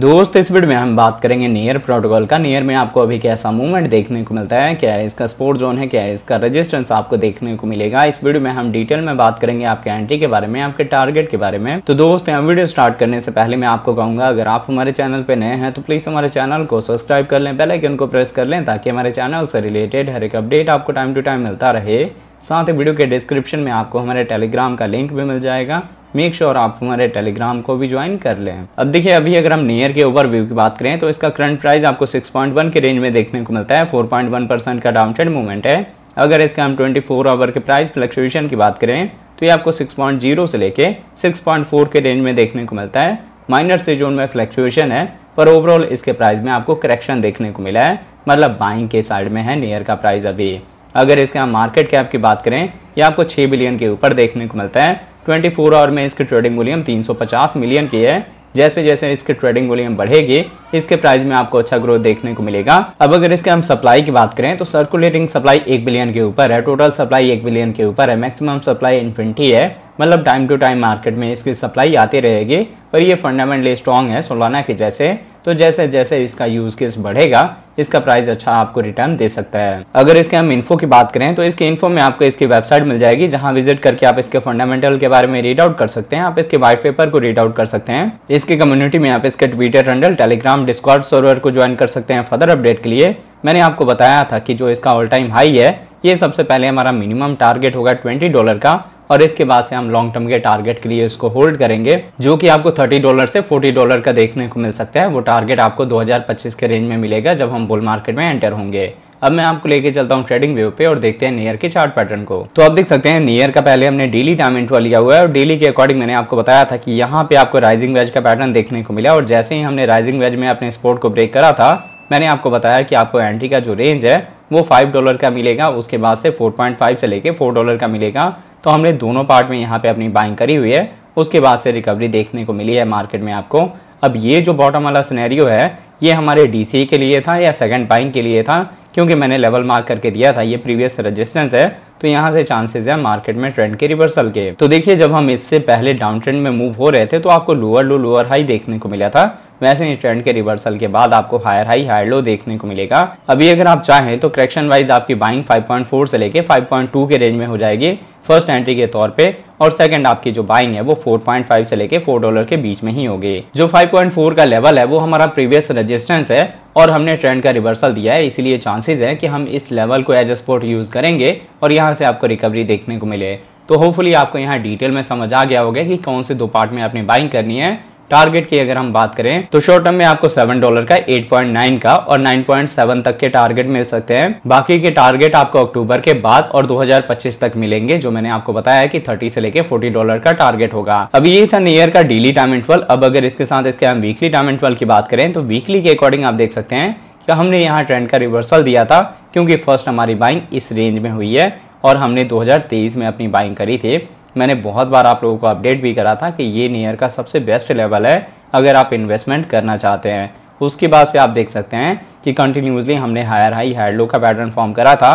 दोस्त इस वीडियो में हम बात करेंगे नियर प्रोटोकॉल का नियर में आपको अभी कैसा मूवमेंट देखने को मिलता है क्या है इसका स्पोर्ट जोन है क्या है इसका रेजिस्टेंस आपको देखने को मिलेगा इस वीडियो में हम डिटेल में बात करेंगे आपके एंट्री के बारे में आपके टारगेट के बारे में तो दोस्त यहाँ वीडियो स्टार्ट करने से पहले मैं आपको कहूंगा अगर आप हमारे चैनल पर नए हैं तो प्लीज़ हमारे चैनल को सब्सक्राइब कर लें बेलाइकन को प्रेस कर लें ताकि हमारे चैनल से रिलेटेड हर एक अपडेट आपको टाइम टू टाइम मिलता रहे साथ ही वीडियो के डिस्क्रिप्शन में आपको हमारे टेलीग्राम का लिंक भी मिल जाएगा मेक श्योर आप हमारे टेलीग्राम को भी ज्वाइन कर लें अब देखिए अभी अगर हम नियर के ओवर व्यू की बात करें तो इसका करंट प्राइस आपको 6.1 के रेंज में देखने को मिलता है 4.1 परसेंट का डाउन ट्रेड मूवमेंट है अगर इसके हम 24 फोर आवर के प्राइस फ्लक्चुएशन की बात करें तो ये आपको 6.0 से लेके 6.4 के रेंज में देखने को मिलता है माइनर से जोन में फ्लक्चुएशन है पर ओवरऑल इसके प्राइस में आपको करेक्शन देखने को मिला है मतलब बाइंग के साइड में है नियर का प्राइस अभी अगर इसके हम मार्केट कैप की बात करें ये आपको 6 बिलियन के ऊपर देखने को मिलता है फोर आवर में इसकी ट्रेडिंग वॉल्यूम पचास मिलियन की है जैसे जैसे इसके ट्रेडिंग वॉल्यूम बढ़ेगी इसके प्राइस में आपको अच्छा ग्रोथ देखने को मिलेगा अब अगर इसके हम सप्लाई की बात करें तो सर्कुलेटिंग सप्लाई एक बिलियन के ऊपर है टोटल सप्लाई एक बिलियन के ऊपर है मैक्सिमम सप्लाई इन्फिनिटी है मतलब टाइम टू टाइम मार्केट में इसकी सप्लाई आती रहेगी और ये फंडामेंटली स्ट्रॉन्ग है सोलाना के जैसे तो जैसे जैसे इसका यूज केस बढ़ेगा इसका प्राइस अच्छा आपको रिटर्न दे सकता है अगर इसके हम इन्फो की बात करें तो इसके इन्फो में आपको इसकी वेबसाइट मिल जाएगी जहां विजिट करके आप इसके फंडामेंटल के बारे में रीड आउट कर सकते हैं आप इसके व्हाइट पेपर को रीड आउट कर सकते हैं इसके कम्युनिटी में आप इसके Twitter handle Telegram Discord server को ज्वाइन कर सकते हैं फर्दर अपडेट के लिए मैंने आपको बताया था कि जो इसका ऑल टाइम हाई है ये सबसे पहले हमारा मिनिमम टारगेट होगा ट्वेंटी डॉलर का और इसके बाद से हम लॉन्ग टर्म के टारगेट के लिए उसको होल्ड करेंगे जो कि आपको थर्टी डॉलर से फोर्टी डॉलर का देखने को मिल सकता है वो टारगेट आपको 2025 के रेंज में मिलेगा जब हम बुल मार्केट में एंटर होंगे अब मैं आपको लेके चलता हूँ ट्रेडिंग व्यू पे और देखते हैं नियर के चार्ट पैटर्न को तो आप देख सकते हैं नियर का पहले हमने डेली टाइम इंटरवल लिया हुआ है और डेली के अकॉर्डिंग मैंने आपको बताया था कि यहाँ पे आपको राइजिंग वेज का पैटर्न देखने को मिला और जैसे ही हमने राइजिंग वेज में अपने स्पोर्ट को ब्रेक करा था मैंने आपको बताया कि आपको एंट्री का जो रेंज है वो फाइव डॉलर का मिलेगा उसके बाद से फोर पॉइंट फाइव से लेकर फोर डॉलर का मिलेगा तो हमने दोनों पार्ट में यहाँ पे अपनी बाइंग करी हुई है उसके बाद से रिकवरी देखने को मिली है मार्केट में आपको अब ये जो बॉटम वाला सिनेरियो है ये हमारे डी के लिए था या सेकेंड बाइंग के लिए था क्योंकि मैंने लेवल मार्क करके दिया था ये प्रीवियस रजिस्टेंस है तो यहाँ से चांसेस है मार्केट में ट्रेंड के रिवर्सल के तो देखिए जब हम इससे पहले डाउन ट्रेंड में मूव हो रहे थे तो आपको लोअर लो लोअर हाई देखने को मिला था वैसे ही ट्रेंड के रिवर्सल के बाद आपको हायर हाई हायर लो देखने को मिलेगा अभी अगर आप चाहें तो करेक्शन वाइज आपकी बाइंग 5.4 से लेके 5.2 के रेंज में हो जाएगी फर्स्ट एंट्री के तौर पे और सेकंड आपकी जो बाइंग है वो 4.5 से लेके 4 डॉलर के बीच में ही होगी जो 5.4 का लेवल है वो हमारा प्रीवियस रेजिस्टेंस है और हमने ट्रेंड का रिवर्सल दिया है इसीलिए चांसेस है कि हम इस लेवल को एज स्पोर्ट यूज़ करेंगे और यहाँ से आपको रिकवरी देखने को मिले तो होपफुली आपको यहाँ डिटेल में समझ आ गया होगा कि कौन से दो पार्ट में आपने बाइंग करनी है टारगेट की अगर हम बात करें तो शॉर्ट टर्म में आपको सेवन डॉलर का एट पॉइंट नाइन का और नाइन पॉइंट सेवन तक के टारगेट मिल सकते हैं बाकी के टारगेट आपको अक्टूबर के बाद और दो हजार पच्चीस तक मिलेंगे जो मैंने आपको बताया की थर्टी से लेके फोर्टी डॉलर का टारगेट होगा अब ये था नियर का डेली टाइम इंटरवल अब अगर इसके साथ इसके हम वीकली टाइम इंटरवल की बात करें तो वीकली के अकॉर्डिंग आप देख सकते हैं तो हमने यहाँ ट्रेंड का रिवर्सल दिया था क्योंकि फर्स्ट हमारी बाइंग इस रेंज में हुई है और हमने 2023 में अपनी बाइंग करी थी मैंने बहुत बार आप लोगों को अपडेट भी करा था कि ये नियर का सबसे बेस्ट लेवल है अगर आप इन्वेस्टमेंट करना चाहते हैं उसके बाद से आप देख सकते हैं कि कंटिन्यूसली हमने हायर हाई हायर लो का पैटर्न फॉर्म करा था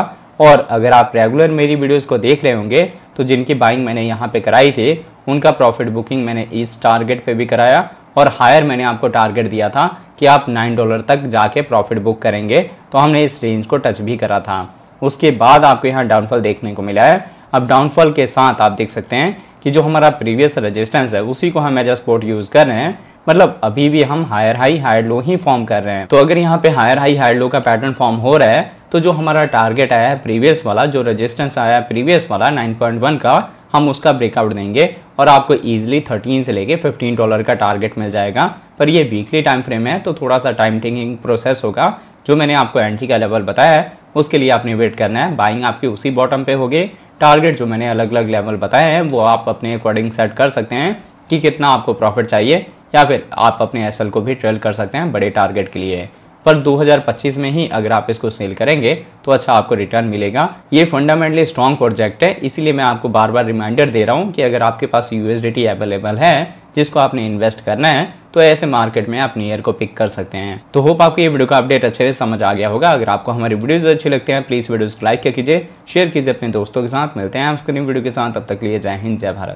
और अगर आप रेगुलर मेरी वीडियोस को देख रहे होंगे तो जिनकी बाइंग मैंने यहाँ पे कराई थी उनका प्रॉफिट बुकिंग मैंने इस टारगेट पे भी कराया और हायर मैंने आपको टारगेट दिया था कि आप नाइन डॉलर तक जाके प्रॉफिट बुक करेंगे तो हमने इस रेंज को टच भी करा था उसके बाद आपको यहाँ डाउनफॉल देखने को मिला है अब डाउनफॉल के साथ आप देख सकते हैं कि जो हमारा प्रीवियस रजिस्टेंस है उसी को हम एज सपोर्ट यूज़ कर रहे हैं मतलब अभी भी हम हायर हाई हायर लो ही फॉर्म कर रहे हैं तो अगर यहाँ पे हायर हाई हायर लो का पैटर्न फॉर्म हो रहा है तो जो हमारा टारगेट आया है प्रीवियस वाला जो रजिस्टेंस आया है प्रीवियस वाला नाइन का हम उसका ब्रेकआउट देंगे और आपको इजिली 13 से लेके 15 डॉलर का टारगेट मिल जाएगा पर ये वीकली टाइम फ्रेम है तो थोड़ा सा टाइम टेकिंग प्रोसेस होगा जो मैंने आपको एंट्री का लेवल बताया है उसके लिए आपने वेट करना है बाइंग आपकी उसी बॉटम पे होगी टारगेट जो मैंने अलग अलग लेवल बताए हैं वो आप अपने अकॉर्डिंग सेट कर सकते हैं कि कितना आपको प्रॉफिट चाहिए या फिर आप अपने एस को भी ट्रेल कर सकते हैं बड़े टारगेट के लिए पर 2025 में ही अगर आप इसको सेल करेंगे तो अच्छा आपको रिटर्न मिलेगा ये फंडामेंटली स्ट्रॉन्ग प्रोजेक्ट है इसीलिए मैं आपको बार बार रिमाइंडर दे रहा हूँ कि अगर आपके पास यूएसडी अवेलेबल है जिसको आपने इन्वेस्ट करना है तो ऐसे मार्केट में आप नियर को पिक कर सकते हैं तो होप आपको ये वीडियो का अपडेट अच्छे से समझ आ गया होगा अगर आपको हमारी वीडियोज़ अच्छी लगती हैं प्लीज़ वीडियो को लाइक कीजिए शेयर कीजिए अपने दोस्तों के साथ मिलते हैं आप स्क्रीन वीडियो के साथ तब तक लिए जय हिंद जय भारत